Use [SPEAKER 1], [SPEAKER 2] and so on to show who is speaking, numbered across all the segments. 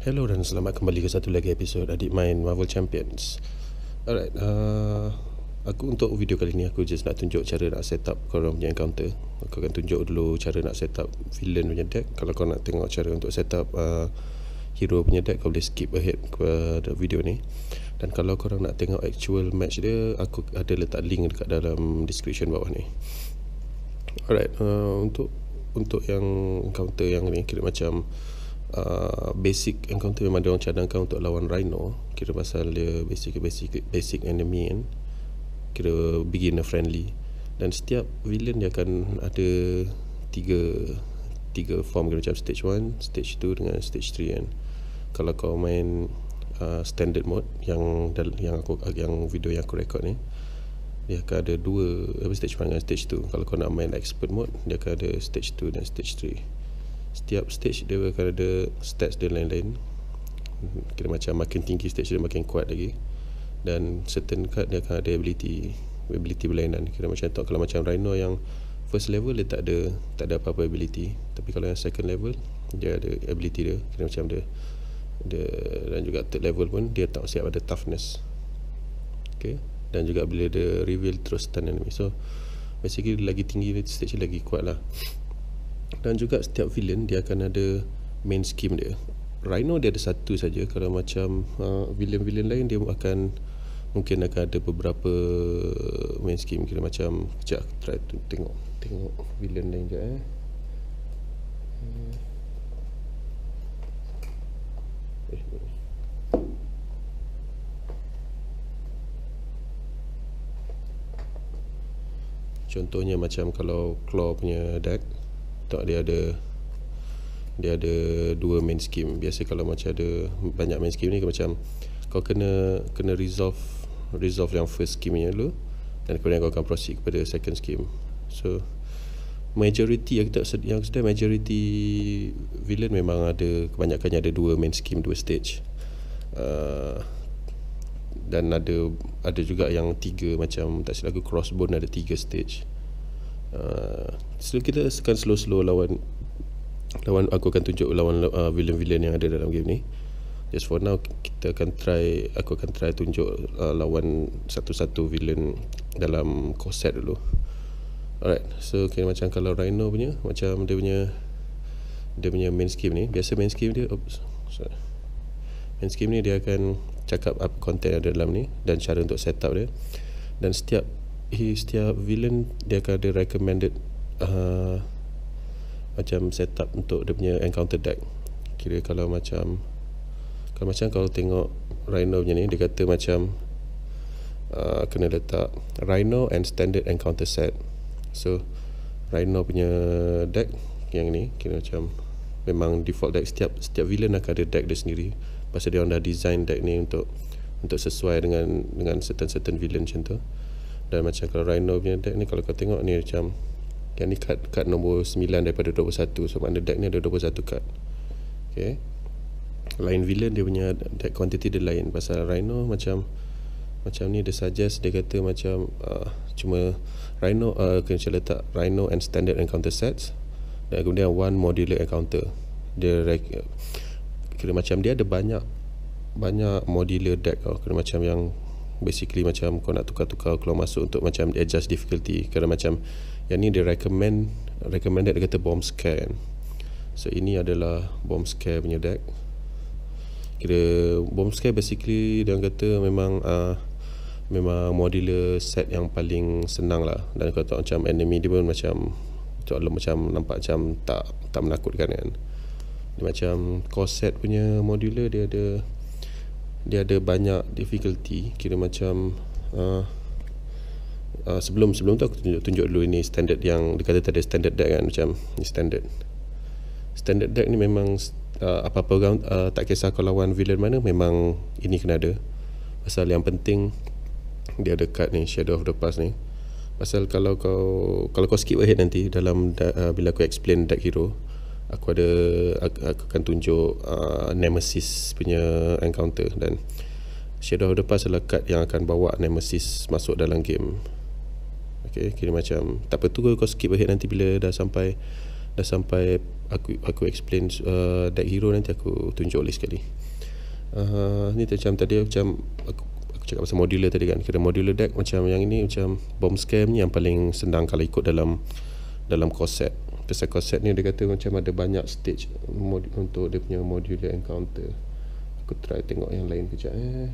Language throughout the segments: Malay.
[SPEAKER 1] Hello dan selamat kembali ke satu lagi episod Adik Main Marvel Champions. Alright, uh, aku untuk video kali ni aku just nak tunjuk cara nak set up korang punya encounter. Aku akan tunjuk dulu cara nak set up villain punya deck. Kalau kau nak tengok cara untuk set up uh, hero punya deck, kau boleh skip ahead ke video ni. Dan kalau korang nak tengok actual match dia, aku ada letak link dekat dalam description bawah ni. Alright, uh, untuk untuk yang encounter yang ni kira macam Uh, basic encounter memang dia orang cadangkan untuk lawan Rhino kira pasal dia basic basic basic enemy kan kira beginner friendly dan setiap villain dia akan ada tiga tiga form kira macam stage 1 stage 2 dengan stage 3 kan kalau kau main uh, standard mode yang yang aku yang video yang aku record ni dia akan ada dua apa stage 1 dengan stage 2 kalau kau nak main expert mode dia akan ada stage 2 dan stage 3 setiap stage dia akan ada stats dia lain-lain kira macam makin tinggi stage dia makin kuat lagi dan certain card dia akan ada ability ability berlainan kira macam tu kalau macam Rhino yang first level dia tak ada tak ada apa-apa ability tapi kalau yang second level dia ada ability dia kira macam dia dia dan juga third level pun dia tak siap ada toughness okay dan juga bila dia reveal terus stun enemy so basically lagi tinggi stage dia lagi kuat lah dan juga setiap villain dia akan ada main scheme dia Rhino dia ada satu saja kalau macam uh, villain-villain lain dia akan mungkin akan ada beberapa main scheme kira macam sekejap try to tengok tengok villain lain je eh, eh, eh. Contohnya macam kalau Claw punya deck TikTok dia ada dia ada dua main scheme. Biasa kalau macam ada banyak main scheme ni macam kau kena kena resolve resolve yang first scheme ni dulu dan kemudian kau akan proceed kepada second scheme. So majority yang kita yang sedang majority villain memang ada kebanyakannya ada dua main scheme, dua stage. Uh, dan ada ada juga yang tiga macam tak silap aku crossbone ada tiga stage. Uh, So kita akan slow-slow lawan lawan aku akan tunjuk lawan uh, villain-villain yang ada dalam game ni. Just for now kita akan try aku akan try tunjuk uh, lawan satu-satu villain dalam corset dulu. Alright. So okay, macam kalau Rhino punya macam dia punya dia punya main scheme ni. Biasa main scheme dia oops. Sorry. Main scheme ni dia akan cakap apa content ada dalam ni dan cara untuk setup dia. Dan setiap setiap villain dia akan ada recommended uh, macam setup untuk dia punya encounter deck kira kalau macam kalau macam kalau tengok rhino punya ni dia kata macam uh, kena letak rhino and standard encounter set so rhino punya deck yang ni kira macam memang default deck setiap setiap villain akan ada deck dia sendiri pasal dia orang dah design deck ni untuk untuk sesuai dengan dengan certain certain villain macam tu dan macam kalau rhino punya deck ni kalau kau tengok ni macam yang ni kad, kad nombor 9 daripada 21 So mana deck ni ada 21 kad Okay Lain villain dia punya deck quantity dia lain Pasal Rhino macam Macam ni dia suggest dia kata macam uh, Cuma Rhino uh, Kena letak Rhino and standard encounter sets Dan kemudian one modular encounter Dia Kira macam dia ada banyak Banyak modular deck tau Kira macam yang basically macam kau nak tukar-tukar kalau masuk untuk macam adjust difficulty kalau macam yang ni dia recommend recommend dia kata bomb scare kan. So ini adalah bomb scare punya deck. Kira bomb scare basically dia kata memang uh, memang modular set yang paling senang lah dan kalau tak macam enemy dia pun macam tu Allah macam nampak macam tak tak menakutkan kan. Dia macam core set punya modular dia ada dia ada banyak difficulty kira macam uh, Uh, sebelum sebelum tu aku tunjuk, tunjuk dulu ini standard yang dikata kata tadi standard deck kan macam ni standard standard deck ni memang uh, apa-apa orang uh, tak kisah kau lawan villain mana memang ini kena ada pasal yang penting dia ada card ni shadow of the past ni pasal kalau kau kalau kau skip ahead nanti dalam uh, bila aku explain deck hero aku ada aku, akan tunjuk uh, nemesis punya encounter dan Shadow of the Past adalah card yang akan bawa Nemesis masuk dalam game okay, kira macam tak apa tu kau skip ahead nanti bila dah sampai dah sampai aku aku explain uh, deck hero nanti aku tunjuk lagi sekali uh, ni macam tadi macam aku aku cakap pasal modular tadi kan kira modular deck macam yang ini macam bomb scam ni yang paling senang kalau ikut dalam dalam korset pasal korset ni dia kata macam ada banyak stage untuk dia punya modular encounter aku try tengok yang lain kejap eh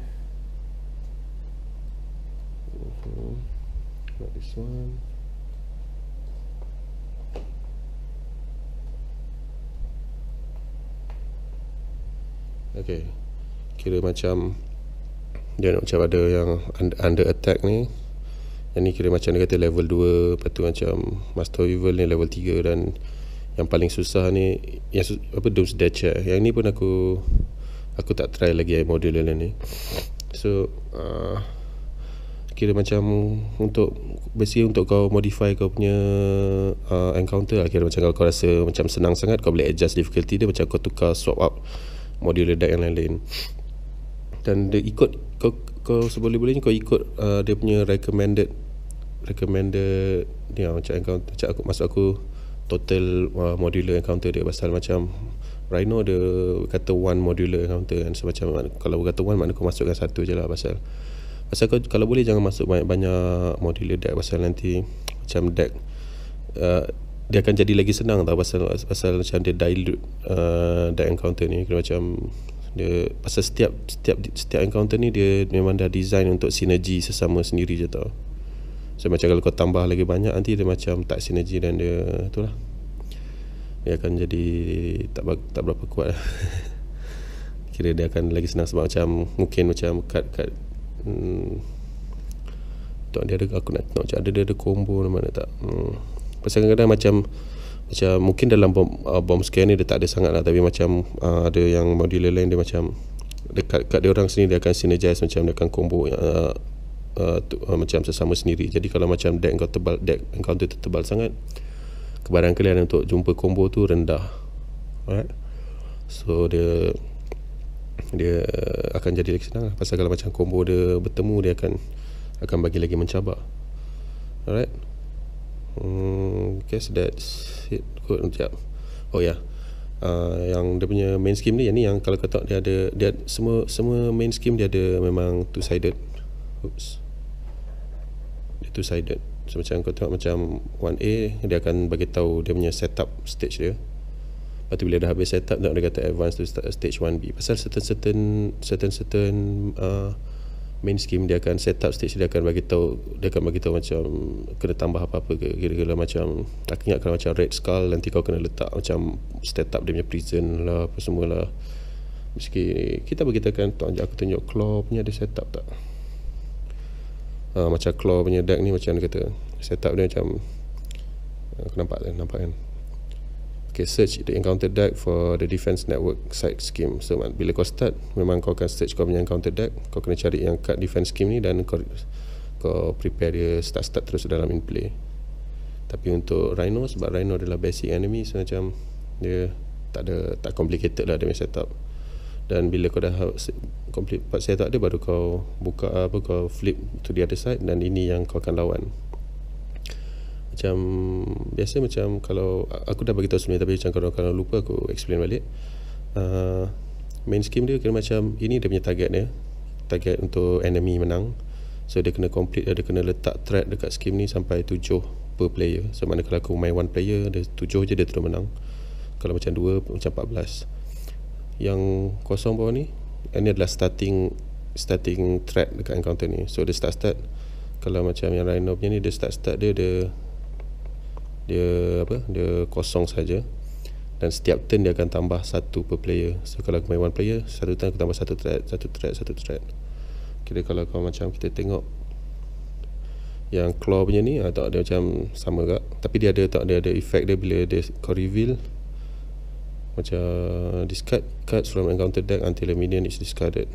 [SPEAKER 1] uh-huh not this one. Okay, kira macam dia nak macam ada yang under attack ni. Yang ni kira macam dia kata level 2, lepas tu macam Master Evil ni level 3 dan yang paling susah ni yang apa Doom's Dash. Yang ni pun aku aku tak try lagi model ni. So, uh, kira macam untuk basically untuk kau modify kau punya uh, encounter lah. kira macam kalau kau rasa macam senang sangat kau boleh adjust difficulty dia macam kau tukar swap up modul dia yang lain-lain dan dia ikut kau kau seboleh-bolehnya kau ikut uh, dia punya recommended recommended ni lah, macam encounter macam aku masuk aku total uh, modular encounter dia pasal macam Rhino dia kata one modular encounter kan so macam kalau kata one maknanya kau masukkan satu je lah pasal Pasal kau kalau boleh jangan masuk banyak-banyak modular deck pasal nanti macam deck uh, dia akan jadi lagi senang tau pasal pasal macam dia dilute uh, deck encounter ni kena macam dia pasal setiap setiap setiap encounter ni dia memang dah design untuk sinergi sesama sendiri je tau. So macam kalau kau tambah lagi banyak nanti dia macam tak sinergi dan dia tu lah Dia akan jadi tak tak berapa kuat. Lah. Kira dia akan lagi senang sebab macam mungkin macam kad kad hmm. tak dia ada aku nak tengok ada dia ada combo mana tak hmm. pasal kadang-kadang macam macam mungkin dalam bom, uh, bomb scare ni dia tak ada sangat lah tapi macam uh, ada yang modular lain dia macam dekat kat dia orang sini dia akan synergize macam dia akan combo uh, uh, tu, uh, macam sesama sendiri jadi kalau macam deck kau tebal deck encounter tu tebal sangat kebarangkalian untuk jumpa combo tu rendah alright so dia dia akan jadi lagi senang lah. pasal kalau macam combo dia bertemu dia akan akan bagi lagi mencabar alright hmm, guess that's it kot oh ya yeah. uh, yang dia punya main scheme ni yang ni yang kalau kata dia ada dia semua semua main scheme dia ada memang two sided oops dia two sided so, macam kau tengok macam 1A dia akan bagi tahu dia punya setup stage dia Lepas tu bila dah habis setup Dia kata advance to stage 1B Pasal certain certain certain certain uh, main scheme dia akan set up stage dia akan bagi tahu dia akan bagi tahu macam kena tambah apa-apa ke kira-kira macam tak ingat kalau macam red skull nanti kau kena letak macam set up dia punya prison lah apa lah. meski kita bagi tahu kan tuan aku tunjuk claw punya ada set up tak ha, macam claw punya deck ni macam dia kata set up dia macam eh, aku nampak kan nampak kan okay, search the encounter deck for the defense network side scheme so bila kau start memang kau akan search kau punya encounter deck kau kena cari yang card defense scheme ni dan kau kau prepare dia start-start terus dalam in play tapi untuk Rhino sebab Rhino adalah basic enemy so macam dia tak ada tak complicated lah dia punya setup dan bila kau dah ha, complete part setup dia baru kau buka apa kau flip to the other side dan ini yang kau akan lawan macam biasa macam kalau aku dah bagi tahu sebelum tapi macam kalau kalau lupa aku explain balik uh, main scheme dia kira macam ini dia punya target dia target untuk enemy menang so dia kena complete dia kena letak threat dekat scheme ni sampai tujuh per player so mana kalau aku main one player ada tujuh je dia terus menang kalau macam dua macam 14 yang kosong bawah ni ini adalah starting starting threat dekat encounter ni so dia start start kalau macam yang Rhino punya ni dia start start dia dia dia apa dia kosong saja dan setiap turn dia akan tambah satu per player so kalau aku main one player satu turn aku tambah satu threat satu threat satu threat kira kalau kau macam kita tengok yang claw punya ni atau ah, ha, dia macam sama gak tapi dia ada tak dia ada efek dia bila dia kau reveal macam discard cards from encounter deck until a minion is discarded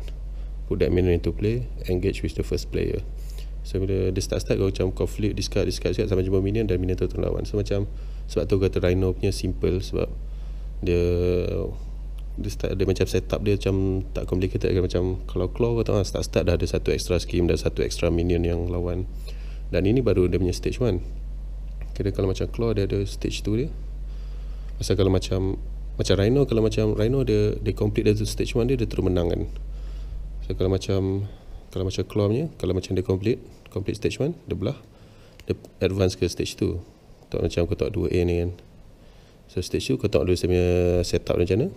[SPEAKER 1] put that minion into play engage with the first player So bila dia start-start kau macam kau flip, discard, discard, discard sama jumpa minion dan minion tu tak lawan. So macam sebab tu kata Rhino punya simple sebab dia dia, start, dia macam set up dia macam tak complicated kan macam kalau claw kau tahu lah start-start dah ada satu extra scheme dan satu extra minion yang lawan dan ini baru dia punya stage 1 kira kalau macam claw dia ada stage 2 dia pasal kalau macam macam Rhino kalau macam Rhino dia dia complete dia stage 1 dia dia terus menang kan so kalau macam kalau macam claw ni kalau macam dia complete complete stage 1 dia belah dia advance ke stage 2 tak macam kotak 2A ni kan so stage 2 kotak 2 saya setup macam mana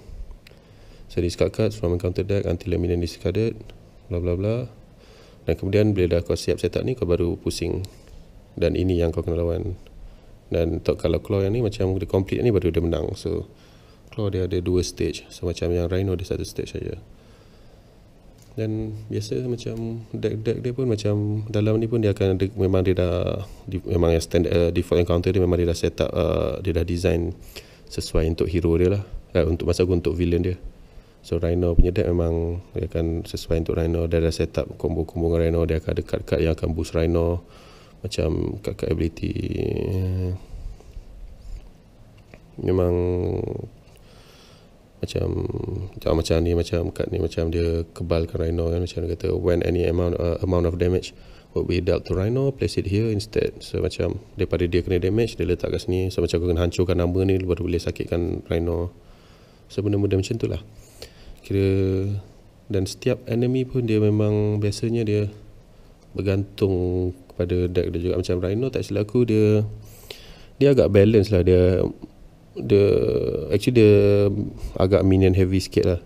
[SPEAKER 1] so discard card from encounter deck until laminin discarded bla bla bla dan kemudian bila dah kau siap setup ni kau baru pusing dan ini yang kau kena lawan dan untuk kalau claw yang ni macam dia complete ni baru dia menang so claw dia ada dua stage so macam yang rhino dia satu stage saja dan biasa macam deck-deck dia pun macam dalam ni pun dia akan ada memang dia dah di, memang yang stand, uh, default encounter dia memang dia dah set up uh, dia dah design sesuai untuk hero dia lah eh, untuk masa untuk villain dia so Rhino punya deck memang dia akan sesuai untuk Rhino dia dah set up combo-combo dengan Rhino dia akan ada card-card yang akan boost Rhino macam card-card ability eh, memang macam macam macam ni macam kad ni macam dia kebal kebalkan rhino kan macam dia kata when any amount uh, amount of damage would be dealt to rhino place it here instead so macam daripada dia kena damage dia letak kat sini so macam aku kena hancurkan nama ni baru boleh sakitkan rhino so benda-benda macam tu lah kira dan setiap enemy pun dia memang biasanya dia bergantung kepada deck dia juga macam rhino tak silap aku dia dia agak balance lah dia dia actually dia agak minion heavy sikit lah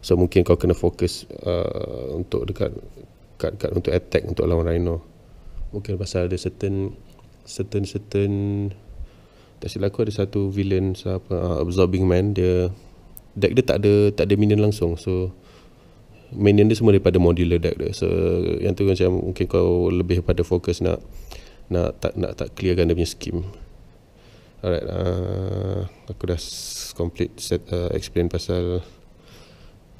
[SPEAKER 1] so mungkin kau kena fokus uh, untuk dekat kat, kat untuk attack untuk lawan rhino mungkin pasal ada certain certain certain tak silap aku ada satu villain siapa uh, absorbing man dia deck dia tak ada tak ada minion langsung so minion dia semua daripada modular deck dia so yang tu macam mungkin kau lebih pada fokus nak nak tak nak tak clearkan dia punya scheme Alright, uh, aku dah complete set uh, explain pasal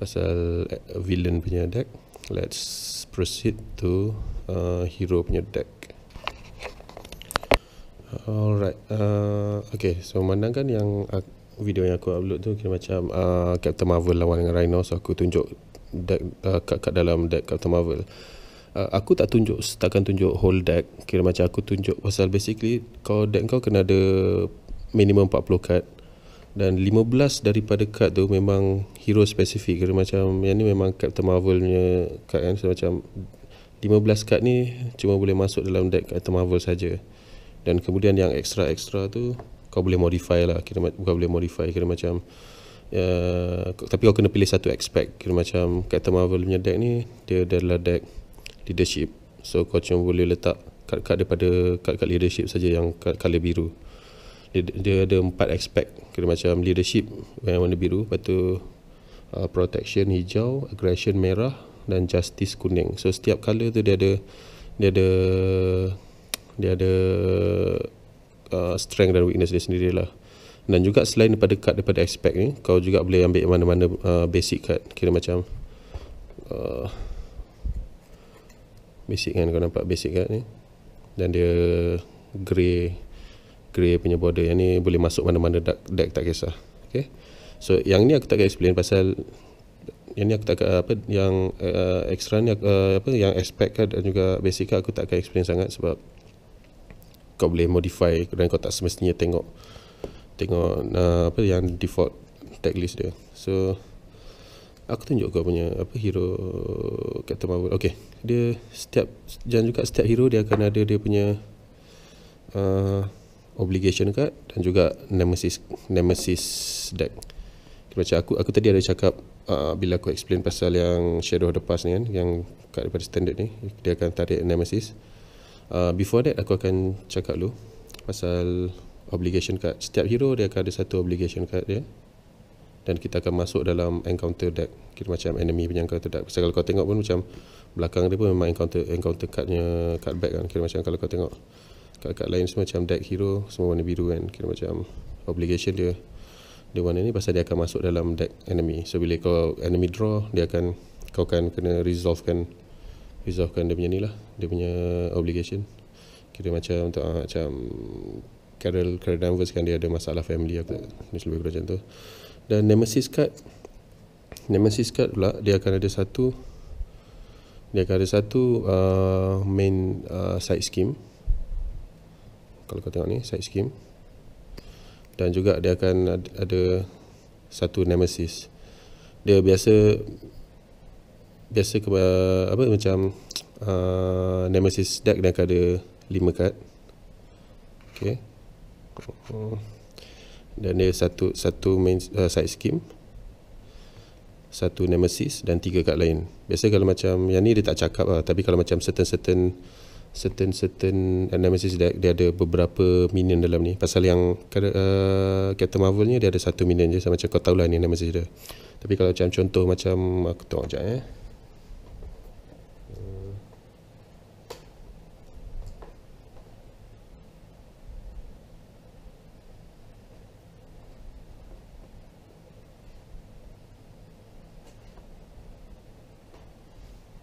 [SPEAKER 1] pasal uh, villain punya deck. Let's proceed to uh, hero punya deck. Alright, uh, okay. So memandangkan yang uh, video yang aku upload tu kira macam uh, Captain Marvel lawan dengan Rhino, so aku tunjuk deck uh, kat, kat dalam deck Captain Marvel uh, aku tak tunjuk takkan tunjuk whole deck kira macam aku tunjuk pasal basically kau deck kau kena ada minimum 40 card dan 15 daripada card tu memang hero specific kira macam yang ni memang Captain Marvel punya card kan so, macam 15 card ni cuma boleh masuk dalam deck Captain Marvel saja dan kemudian yang extra extra tu kau boleh modify lah kira macam bukan boleh modify kira macam uh, tapi kau kena pilih satu expect kira macam Captain Marvel punya deck ni dia adalah deck leadership. So kau cuma boleh letak kad-kad daripada kad-kad leadership saja yang kad biru. Dia, dia ada empat aspek. Kira macam leadership yang warna biru, lepas tu uh, protection hijau, aggression merah dan justice kuning. So setiap color tu dia ada dia ada dia ada uh, strength dan weakness dia sendiri lah. Dan juga selain daripada kad daripada aspect ni, kau juga boleh ambil mana-mana uh, basic card. Kira macam uh, basic kan kau nampak basic kat ni dan dia grey grey punya border yang ni boleh masuk mana-mana deck dark tak kisah Okay, so yang ni aku tak akan explain pasal yang ni aku tak akan apa yang uh, extra ni uh, apa yang aspect kan dan juga basic kan aku tak akan explain sangat sebab kau boleh modify dan kau tak semestinya tengok tengok uh, apa yang default tag list dia so aku tunjuk kau punya apa hero Captain Marvel. Okey. Dia setiap dan juga setiap hero dia akan ada dia punya uh, obligation card dan juga nemesis nemesis deck. Okay, macam aku aku tadi ada cakap uh, bila aku explain pasal yang Shadow of the Past ni kan yang kat daripada standard ni dia akan tarik nemesis. Uh, before that aku akan cakap dulu pasal obligation card. Setiap hero dia akan ada satu obligation card dia. Yeah? dan kita akan masuk dalam encounter deck kira macam enemy punya encounter deck pasal kalau kau tengok pun macam belakang dia pun memang encounter encounter cardnya card back kan kira macam kalau kau tengok card-card lain semua macam deck hero semua warna biru kan kira macam obligation dia dia warna ni pasal dia akan masuk dalam deck enemy so bila kau enemy draw dia akan kau akan kena resolve kan resolve kan dia punya ni lah dia punya obligation kira macam untuk uh, macam Carol Carol Danvers kan dia ada masalah family aku ni lebih kurang macam tu dan nemesis card nemesis card pula dia akan ada satu dia akan ada satu uh, main uh, side scheme kalau kau tengok ni side scheme dan juga dia akan ada satu nemesis dia biasa biasa ke uh, apa macam uh, nemesis deck dia akan ada 5 card okey dan dia satu satu main uh, side scheme satu nemesis dan tiga kat lain biasa kalau macam yang ni dia tak cakap lah tapi kalau macam certain certain certain certain uh, nemesis dia, dia, ada beberapa minion dalam ni pasal yang uh, Captain Marvel ni dia ada satu minion je sama macam kau tahulah ni nemesis dia tapi kalau macam contoh macam aku tengok sekejap eh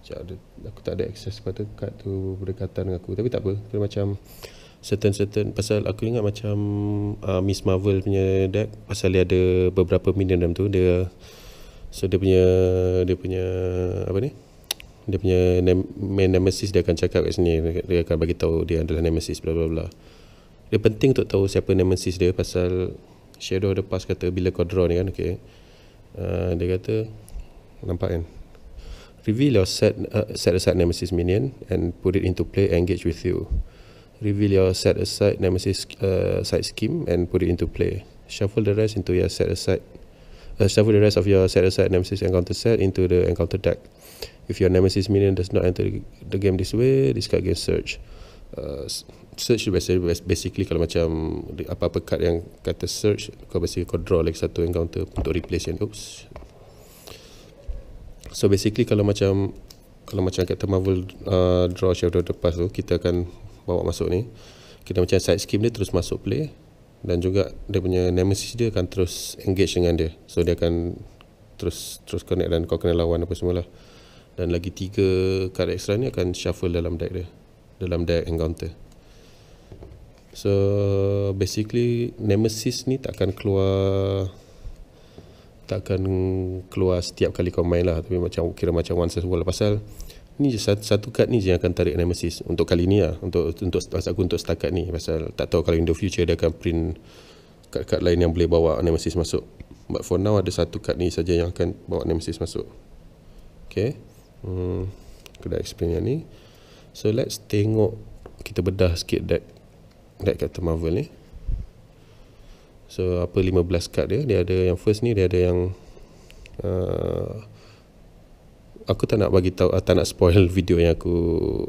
[SPEAKER 1] sekejap ada aku tak ada akses pada kad tu berdekatan dengan aku tapi tak apa tapi macam certain certain pasal aku ingat macam uh, Miss Marvel punya deck pasal dia ada beberapa minion dalam tu dia so dia punya dia punya apa ni dia punya nem, main nemesis dia akan cakap kat sini dia akan bagi tahu dia adalah nemesis bla bla bla dia penting untuk tahu siapa nemesis dia pasal Shadow of the Past kata bila kau draw ni kan okey uh, dia kata nampak kan reveal your set uh, set aside nemesis minion and put it into play engage with you reveal your set aside nemesis uh, side scheme and put it into play shuffle the rest into your set aside uh, shuffle the rest of your set aside nemesis encounter set into the encounter deck if your nemesis minion does not enter the game this way discard game uh, search uh, search basically, basically kalau macam apa-apa card yang kata search kau basically kau draw lagi satu encounter untuk replace yang oops So basically kalau macam kalau macam kata Marvel uh, draw shadow lepas tu kita akan bawa masuk ni. Kita macam side skim dia terus masuk play dan juga dia punya nemesis dia akan terus engage dengan dia. So dia akan terus terus connect dan kau kena lawan apa semualah. Dan lagi tiga card extra ni akan shuffle dalam deck dia. Dalam deck encounter. So basically nemesis ni tak akan keluar takkan keluar setiap kali kau main lah tapi macam kira macam once a while pasal ni je satu, satu kad ni je yang akan tarik nemesis untuk kali ni lah untuk untuk pasal aku untuk setakat ni pasal tak tahu kalau in the future dia akan print kad-kad lain yang boleh bawa nemesis masuk but for now ada satu kad ni saja yang akan bawa nemesis masuk okay hmm, aku dah explain yang ni so let's tengok kita bedah sikit deck deck kata Marvel ni eh. So apa 15 card dia Dia ada yang first ni Dia ada yang uh, Aku tak nak bagi tahu uh, Tak nak spoil video yang aku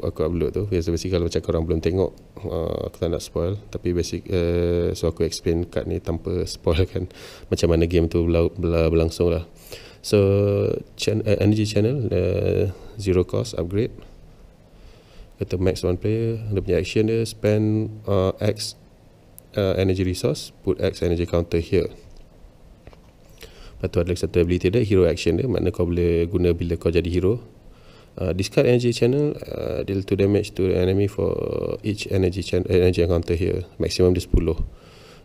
[SPEAKER 1] Aku upload tu Biasa-biasa kalau macam korang belum tengok uh, Aku tak nak spoil Tapi basic uh, So aku explain card ni Tanpa spoil kan Macam mana game tu berlangsung lah So chan- uh, Energy channel uh, Zero cost upgrade Kata max one player Dia punya action dia Spend uh, X uh, energy resource put X energy counter here lepas tu ada satu ability dia hero action dia maknanya kau boleh guna bila kau jadi hero uh, discard energy channel uh, deal 2 damage to the enemy for each energy channel, energy counter here maximum dia 10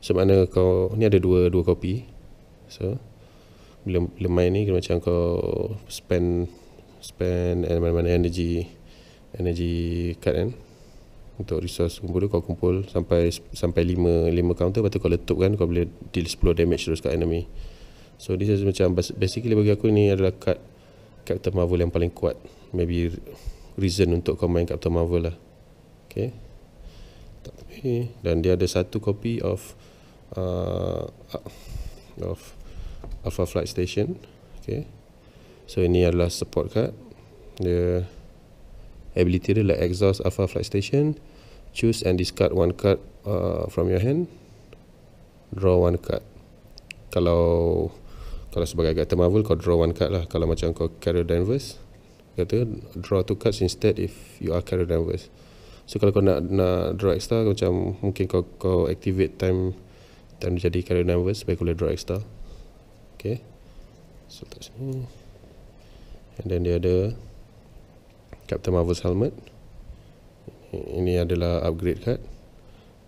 [SPEAKER 1] so maknanya kau ni ada dua dua copy so bila, bila main ni macam kau spend spend mana-mana energy energy card kan eh? untuk resource kumpul tu kau kumpul sampai sampai 5 5 counter lepas tu kau letup kan kau boleh deal 10 damage terus kat enemy so this is macam basically bagi aku ni adalah card Captain Marvel yang paling kuat maybe reason untuk kau main Captain Marvel lah okay tapi dan dia ada satu copy of uh, ah, of Alpha Flight Station okay so ini adalah support card dia ability like exhaust alpha flight station choose and discard one card uh, from your hand draw one card kalau kalau sebagai Gata Marvel kau draw one card lah kalau macam kau carry Danvers kata draw two cards instead if you are carry Danvers so kalau kau nak nak draw extra macam mungkin kau kau activate time time jadi carry Danvers supaya kau boleh draw extra okay so tak sini and then dia ada Captain Marvel's helmet ini adalah upgrade card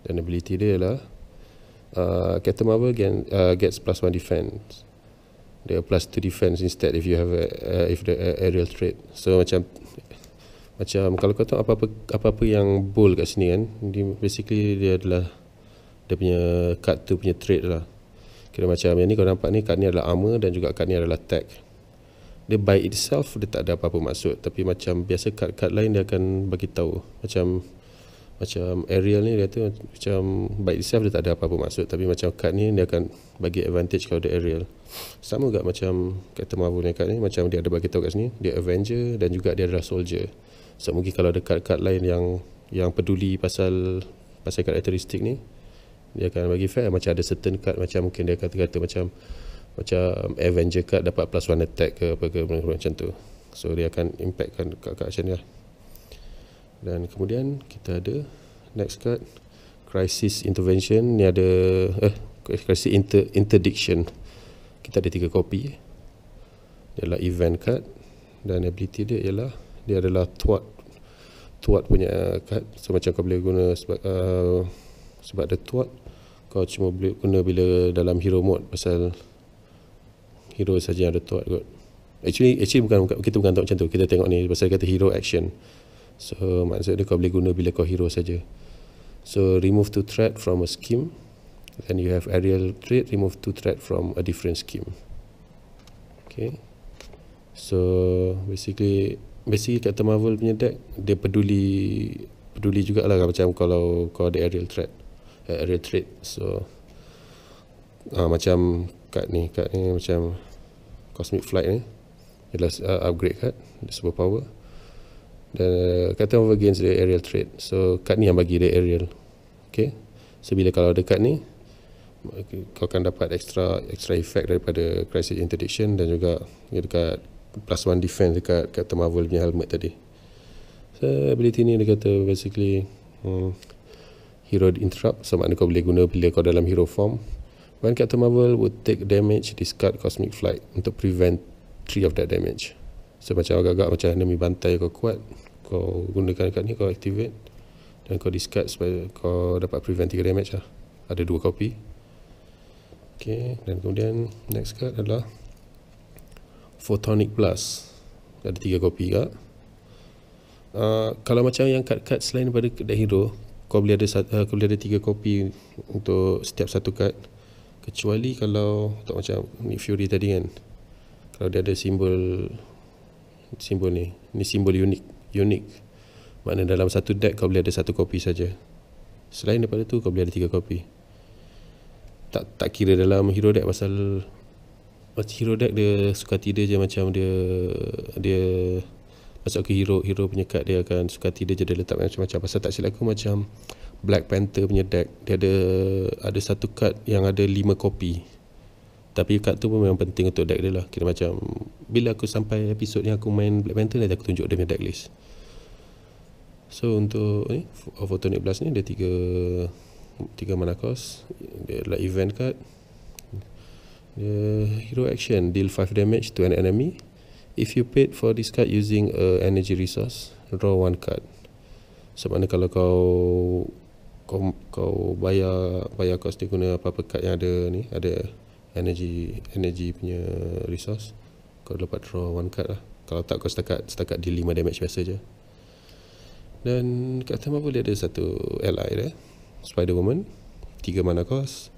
[SPEAKER 1] dan ability dia ialah uh, Captain Marvel gain, uh, gets plus 1 defense dia plus two defense instead if you have a, uh, if the uh, aerial threat so macam macam kalau kau tahu apa-apa apa-apa yang bull kat sini kan dia basically dia adalah dia punya card tu punya trade lah kira macam yang ni kau nampak ni card ni adalah armor dan juga card ni adalah tech dia by itself dia tak ada apa-apa maksud tapi macam biasa kad-kad lain dia akan bagi tahu macam macam aerial ni dia tu macam by itself dia tak ada apa-apa maksud tapi macam kad ni dia akan bagi advantage kalau dia aerial. sama juga macam kata Marvel ni kad ni macam dia ada bagi tahu kat sini dia Avenger dan juga dia adalah soldier so mungkin kalau ada kad-kad lain yang yang peduli pasal pasal karakteristik ni dia akan bagi fair macam ada certain card macam mungkin dia kata-kata macam macam Avenger card dapat plus one attack ke apa ke macam tu so dia akan impactkan kakak macam ni lah dan kemudian kita ada next card crisis intervention ni ada eh crisis inter, interdiction kita ada tiga kopi dia adalah event card dan ability dia ialah dia adalah tuat tuat punya card so macam kau boleh guna sebab uh, sebab ada tuat kau cuma boleh guna bila dalam hero mode pasal hero saja ada tuat kot actually actually bukan kita bukan tengok macam tu kita tengok ni pasal kata hero action so maksud dia kau boleh guna bila kau hero saja so remove two threat from a scheme then you have aerial threat remove two threat from a different scheme okay so basically basically kata Marvel punya deck dia peduli peduli jugalah kan macam kalau kau ada aerial threat eh, aerial threat so uh, macam kad ni kad ni macam cosmic flight ni ialah uh, upgrade kad the superpower dan uh, kata over against the aerial trade so kad ni yang bagi dia aerial okay so bila kalau ada kad ni kau akan dapat extra extra effect daripada crisis interdiction dan juga ya, dekat plus one defense dekat Captain Marvel punya helmet tadi so ability ni dia kata basically hmm, hero interrupt so maknanya kau boleh guna bila kau dalam hero form One character Marvel would take damage discard Cosmic Flight untuk prevent three of that damage. So macam agak-agak macam enemy bantai kau kuat, kau gunakan kat ni kau activate dan kau discard supaya kau dapat prevent 3 damage lah. Ada dua copy. Okay, dan kemudian next card adalah Photonic Plus. Ada tiga copy juga. Uh, kalau macam yang kad-kad selain daripada The Hero, kau boleh ada uh, kau boleh ada tiga copy untuk setiap satu card kecuali kalau tak macam Nick Fury tadi kan kalau dia ada simbol simbol ni ni simbol unik unik mana dalam satu deck kau boleh ada satu kopi saja selain daripada tu kau boleh ada tiga kopi tak tak kira dalam hero deck pasal macam hero deck dia suka tidak je macam dia dia masuk ke hero hero punya card dia akan suka tidak je dia letak macam-macam pasal tak silap aku macam Black Panther punya deck dia ada ada satu card yang ada 5 copy tapi card tu pun memang penting untuk deck dia lah kira macam bila aku sampai episod ni aku main Black Panther nanti aku tunjuk dia punya deck list so untuk ni eh, Photonic Blast ni ada 3 3 mana cost dia adalah event card dia hero action deal 5 damage to an enemy if you paid for this card using a energy resource draw one card sebab so, mana kalau kau kau kau bayar bayar kos ni guna apa-apa kad yang ada ni ada energy energy punya resource kau dapat draw one card lah kalau tak kau setakat setakat di 5 damage biasa je dan kat tema pun dia ada satu ally dia spider woman 3 mana cost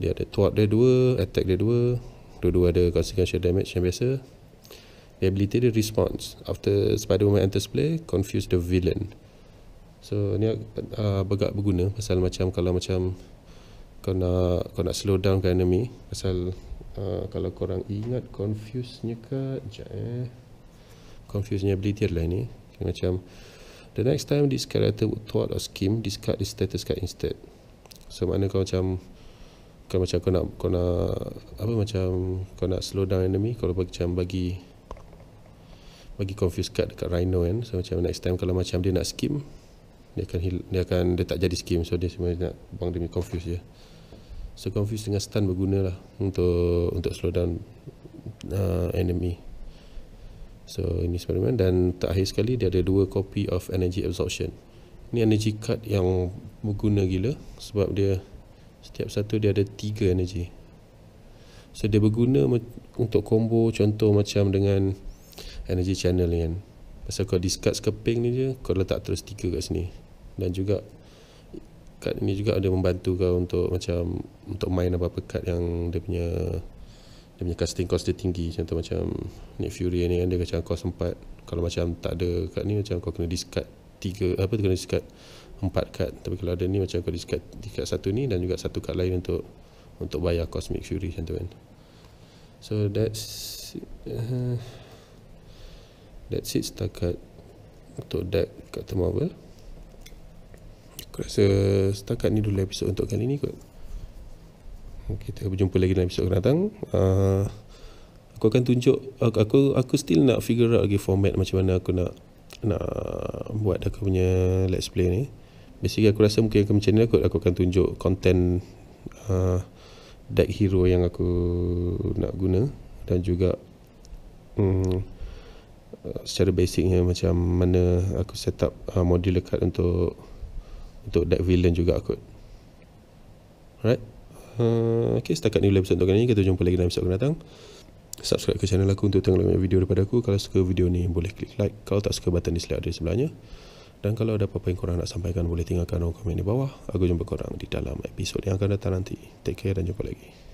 [SPEAKER 1] dia ada thwart dia 2 attack dia 2 dua. dua ada consequential damage yang biasa the ability dia response after spider woman enters play confuse the villain So ni agak uh, berguna pasal macam kalau macam kau nak kau nak slow down kan enemy pasal uh, kalau kau orang ingat confuse nya ke jap eh confuse nya ability adalah ni okay, macam the next time this character would thought or scheme discard this status card instead so mana kau macam kau macam kau nak kau nak apa macam kau nak slow down enemy kalau bagi macam bagi bagi confuse card dekat rhino kan so macam next time kalau macam dia nak skim dia akan dia akan dia tak jadi skim so dia sebenarnya nak bang dia confuse je so confuse dengan stun berguna lah untuk untuk slow down uh, enemy so ini experiment dan terakhir sekali dia ada dua copy of energy absorption Ini energy card yang berguna gila sebab dia setiap satu dia ada tiga energy so dia berguna untuk combo contoh macam dengan energy channel ni kan pasal kau discard sekeping ni je kau letak terus tiga kat sini dan juga kad ni juga ada membantu kau untuk macam untuk main apa-apa kad yang dia punya dia punya casting cost dia tinggi contoh macam Nick Fury ni kan dia macam cost 4 kalau macam tak ada kad ni macam kau kena discard tiga, apa tu kena discard 4 kad tapi kalau ada ni macam kau discard tiga satu ni dan juga satu kad lain untuk untuk bayar Cosmic Fury contoh kan so that's uh, that's it setakat untuk deck kat Marvel well. Aku rasa setakat ni dulu episod untuk kali ni kot. Kita berjumpa lagi dalam episod datang. Uh, aku akan tunjuk aku, aku aku still nak figure out lagi format macam mana aku nak nak buat aku punya let's play ni. Basically aku rasa mungkin akan macam ni lah kot aku akan tunjuk content uh, deck hero yang aku nak guna dan juga um, secara basicnya macam mana aku set up uh, ah, modular card untuk untuk Dark villain juga kot alright uh, ok setakat ni boleh episode untuk kali ni kita jumpa lagi dalam episode akan datang subscribe ke channel aku untuk tengok banyak video daripada aku kalau suka video ni boleh klik like kalau tak suka button dislike ada di sebelahnya dan kalau ada apa-apa yang korang nak sampaikan boleh tinggalkan komen di bawah aku jumpa korang di dalam episod yang akan datang nanti take care dan jumpa lagi